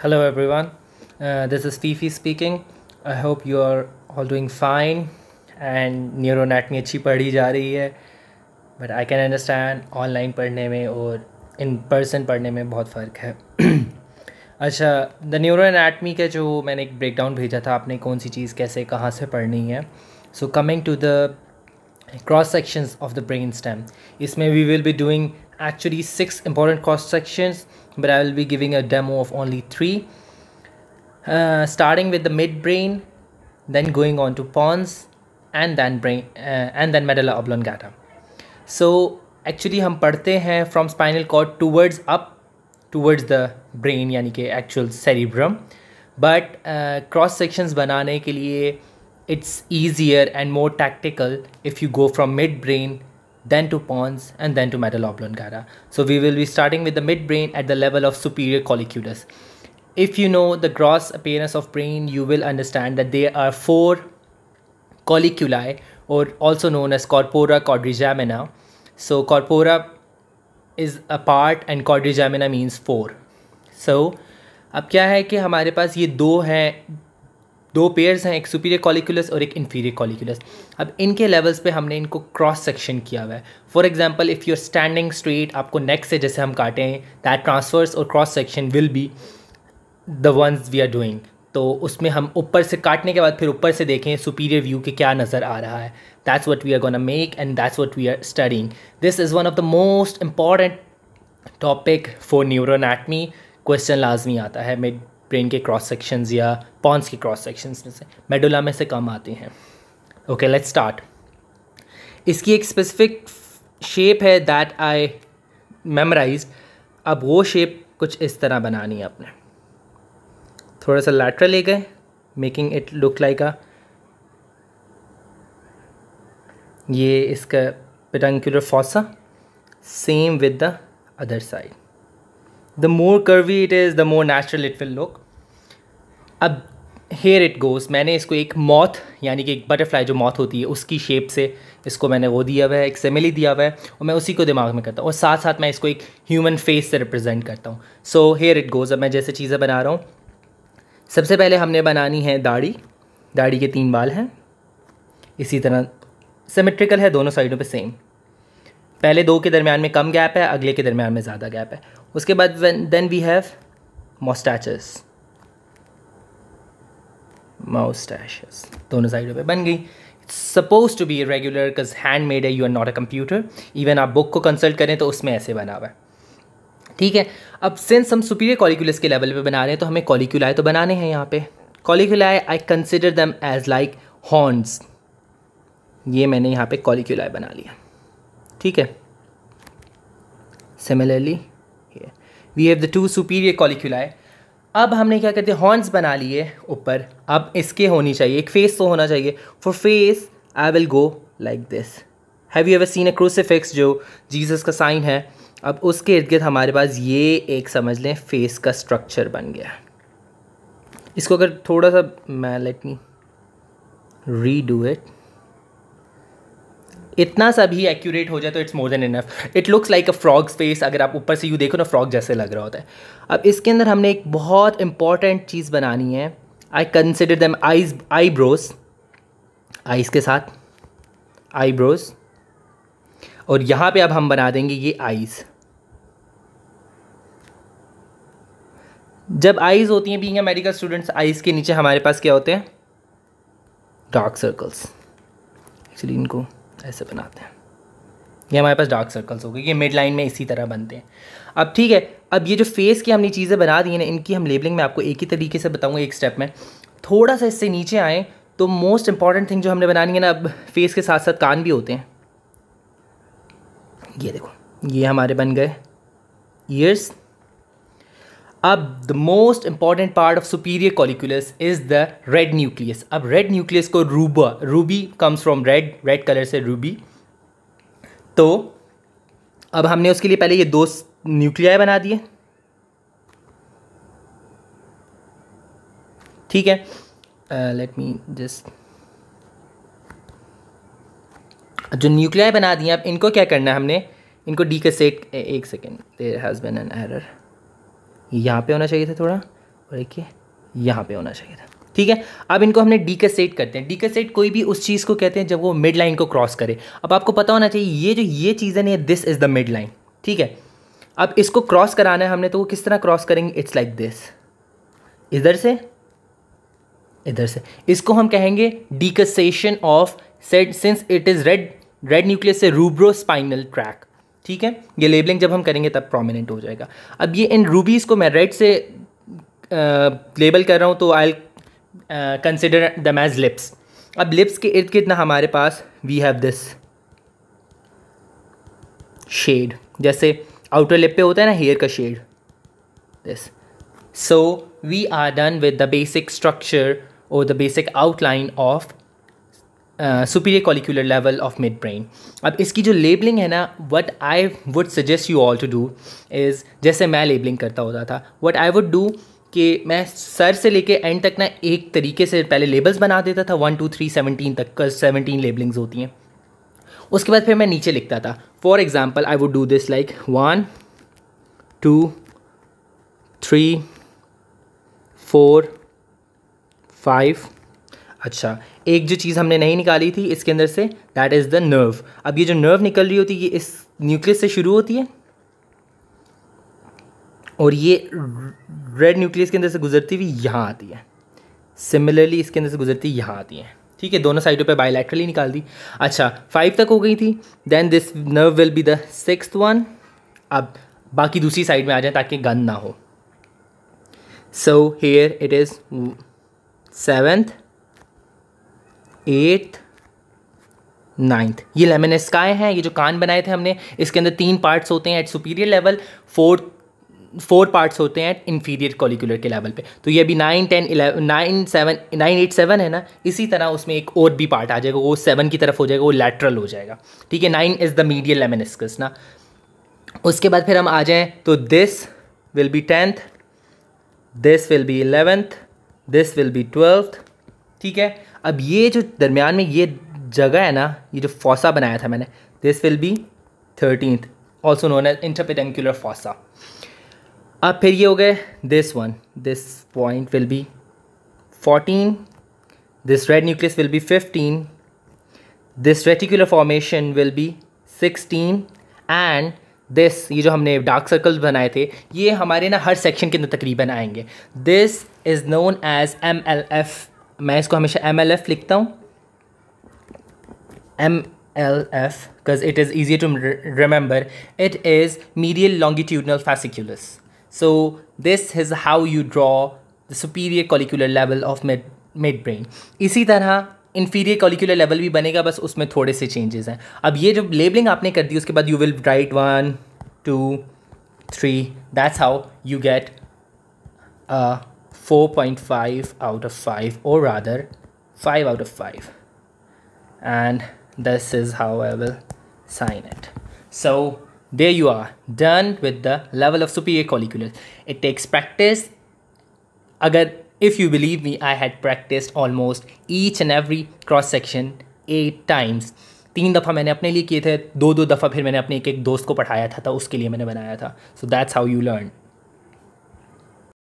Hello everyone, uh, this is Fifi speaking. I hope you are all doing fine and न्यूरोनेटमी अच्छी पढ़ी जा रही है but I can understand online पढ़ने में और इन पर्सन पढ़ने में बहुत फ़र्क है अच्छा द न्यूरो एनाटमी का जो मैंने एक ब्रेक डाउन भेजा था आपने कौन सी चीज़ कैसे कहाँ से पढ़नी है so coming to the cross sections of the brain stem इसमें we will be doing actually six important cross sections but I will be giving a demo of only three uh, starting with the midbrain then going on to pons and then brain uh, and then medulla oblongata so actually we read from spinal cord towards up towards the brain यानी actual cerebrum but uh, cross sections banane के it's easier and more tactical if you go from midbrain then to pons, and then to metal oblongata. So we will be starting with the midbrain at the level of superior colliculus. If you know the gross appearance of brain, you will understand that there are four colliculi or also known as corpora quadrigemina. So corpora is a part and quadrigemina means four. So अब क्या है कि हमारे पास ये दो हैं दो pairs हैं एक सुपीरियर कॉलिकुलस और एक इन्फीरियर कॉलिकुलस अब इनके लेवल्स पे हमने इनको क्रॉस सेक्शन किया हुआ है for example if you are standing straight आपको नेक से जैसे हम काटे हैं दैट ट्रांसफर्स और cross section will be the ones we are doing तो उसमें हम ऊपर से काटने के बाद फिर ऊपर से देखें सुपीरियर व्यू के क्या नज़र आ रहा है that's what we are gonna make and that's what we are studying this is one of the most important topic for neuroanatomy question लाजमी आता है मे ब्रेन के क्रॉस सेक्शंस या पॉन्स के क्रॉस सेक्शंस में से मेडोला में से कम आती हैं ओके लेट्स स्टार्ट इसकी एक स्पेसिफिक शेप है दैट आई मेमोराइज अब वो शेप कुछ इस तरह बनानी है आपने थोड़ा सा लैटरल ले गए making it look like a ये इसका peduncular fossa same with the other side the more curvy it is the more natural it will look अब हेयर इट गोज़ मैंने इसको एक मॉथ यानी कि एक बटरफ्लाई जो मॉथ होती है उसकी शेप से इसको मैंने वो दिया हुआ है एक सेमिली दिया हुआ है और मैं उसी को दिमाग में करता हूँ और साथ साथ मैं इसको एक ह्यूमन फेस से रिप्रेजेंट करता हूँ सो हेयर इट गोज़ अब मैं जैसे चीज़ें बना रहा हूँ सबसे पहले हमने बनानी है दाढ़ी दाढ़ी के तीन बाल हैं इसी तरह सिमेट्रिकल है दोनों साइडों पे सेम पहले दो के दरमियान में कम गैप है अगले के दरमियान में ज़्यादा गैप है उसके बाद then we have moustaches moustaches दोनों साइडों पे बन गई suppose to be regular because hand made है you are not a computer even आप बुक को कंसल्ट करें तो उसमें ऐसे बना हुआ है ठीक है अब सिंस हम सुपीरियर कॉलिकुलस के लेवल पे बना रहे हैं तो हमें कॉलिकुलाए तो बनाने हैं यहाँ पे colliculi I consider them as like horns ये मैंने यहाँ पे कॉलिकुलाए बना लिया ठीक है similarly we have the two superior colliculi अब हमने क्या करते हैं हॉर्न्स बना लिए ऊपर अब इसके होनी चाहिए एक फेस तो होना चाहिए for face I will go like this have you ever seen a crucifix जो जीसस का साइन है अब उसके इर्द गिर्द हमारे पास ये एक समझ लें फेस का स्ट्रक्चर बन गया इसको अगर थोड़ा सा मैं लेट मी रीडू इट इतना सा भी एक्यूरेट हो जाए तो it's more than enough it looks like a frog face अगर आप ऊपर से यू देखो ना फ्रॉग जैसे लग रहा होता है अब इसके अंदर हमने एक बहुत इंपॉर्टेंट चीज़ बनानी है I consider them eyes eyebrows eyes के साथ आईब्रोज और यहाँ पे अब हम बना देंगे ये आईज़ जब आईज़ होती हैं बीइंग मेडिकल स्टूडेंट्स आईज़ के नीचे हमारे पास क्या होते हैं डार्क सर्कल्स एक्चुअली इनको ऐसे बनाते हैं ये हमारे पास डार्क सर्कल्स हो गए ये मिड लाइन में इसी तरह बनते हैं अब ठीक है अब ये जो फेस की हमने चीज़ें बना दी हैं ना इनकी हम लेबलिंग में आपको एक ही तरीके से बताऊँगा एक स्टेप में थोड़ा सा इससे नीचे आएँ तो मोस्ट इंपॉर्टेंट थिंग जो हमने बनानी है ना अब फेस के साथ साथ कान भी होते हैं ये देखो ये हमारे बन गए ईयर्स अब the most important part of superior colliculus is the red nucleus अब रेड न्यूक्लियस को rubra ruber comes from red red colour से रूबी तो अब हमने उसके लिए पहले ये दो न्यूक्लियाई बना दिए ठीक है लेट मी जस्ट जो न्यूक्लियाई बना दिए अब इनको क्या करना है हमने इनको डी का सेट एक second there has been an error यहाँ पे होना चाहिए था थोड़ा और एक यहाँ पे होना चाहिए था ठीक है अब इनको हमने डी सेट करते हैं डी सेट कोई भी उस चीज़ को कहते हैं जब वो मिड लाइन को क्रॉस करे अब आपको पता होना चाहिए ये जो ये चीज़ है ना this is the midline ठीक है अब इसको क्रॉस कराना है हमने तो वो किस तरह क्रॉस करेंगे इट्स लाइक दिस इधर से इधर से इसको हम कहेंगे decussation of set since it is red red nucleus से रूब्रो स्पाइनल ट्रैक ठीक है ये लेबलिंग जब हम करेंगे तब प्रोमिनेंट हो जाएगा अब ये इन रूबीज़ को मैं रेड से लेबल कर रहा हूँ तो I consider the as lips अब लिप्स के इर्द गिर्द ना हमारे पास वी हैव दिस शेड जैसे आउटर लिप पे होता है ना हेयर का shade this so we are done with the basic structure और the basic outline of superior collicular level of midbrain अब इसकी जो लेबलिंग है ना what I would suggest you all to do is जैसे मैं labelling करता होता था वट आई वुड डू कि मैं सर से लेके एंड तक ना एक तरीके से पहले लेबल्स बना देता था वन टू थ्री सेवनटीन तक का सेवनटीन लेबलिंग्स होती हैं उसके बाद फिर मैं नीचे लिखता था for example I would do this like one two three four five अच्छा एक जो चीज़ हमने नहीं निकाली थी इसके अंदर say that is the nerve अब ये जो नर्व निकल रही होती है ये इस न्यूक्लियस से शुरू होती है और ये रेड न्यूक्लियस के अंदर से गुजरती हुई यहाँ आती है सिमिलरली इसके अंदर से गुजरती यहाँ आती है ठीक है दोनों साइडों पे बायोलैटरली निकाल दी अच्छा फाइव तक हो गई थी then this nerve will be the six one अब बाकी दूसरी साइड में आ जाए ताकि गन ना हो so here it is seventh eighth ninth ये लेमिनस्काय हैं ये जो कान बनाए थे हमने इसके अंदर तीन पार्ट्स होते हैं at superior level fourth four parts होते हैं इन्फीरियर कॉलिकुलर के लेवल पे तो ये अभी nine ten eleven nine seven nine eight seven है ना इसी तरह उसमें एक और भी पार्ट आ जाएगा वो सेवन की तरफ हो जाएगा वो लेटरल हो जाएगा ठीक है nine is the medial lemniscus ना उसके बाद फिर हम आ जाएँ तो this will be tenth this will be eleventh this will be twelfth ठीक है अब ये जो दरमियान में ये जगह है ना ये जो फॉसा बनाया था मैंने this will be thirteen also known as interpeduncular fossa अब फिर ये हो गए this one this point will be fourteen this red nucleus will be fifteen this reticular formation will be sixteen and this ये जो हमने डार्क सर्कल्स बनाए थे ये हमारे ना हर सेक्शन के अंदर तकरीबन आएंगे this is known as M L F मैं इसको हमेशा एम एल एफ लिखता हूँ M L F because it is easy to remember it is medial longitudinal so this is how you draw the superior collicular level of mid midbrain इसी तरह inferior कॉलिकुलर level भी बनेगा बस उसमें थोड़े से चेंजेस हैं अब ये जो लेबलिंग आपने कर दी उसके बाद you will write one two three that's how you get 4.5 out of 5 or rather 5 out of 5 and this is how I will sign it so there you are done with the level of superior colliculus it takes practice Again, if you believe me I had practiced almost each and every cross section 8 times तीन दफ़ा मैंने अपने लिए किए थे दो दो दफ़ा फिर मैंने अपने एक एक दोस्त को पढ़ाया था, था उसके लिए मैंने बनाया था so that's how you learn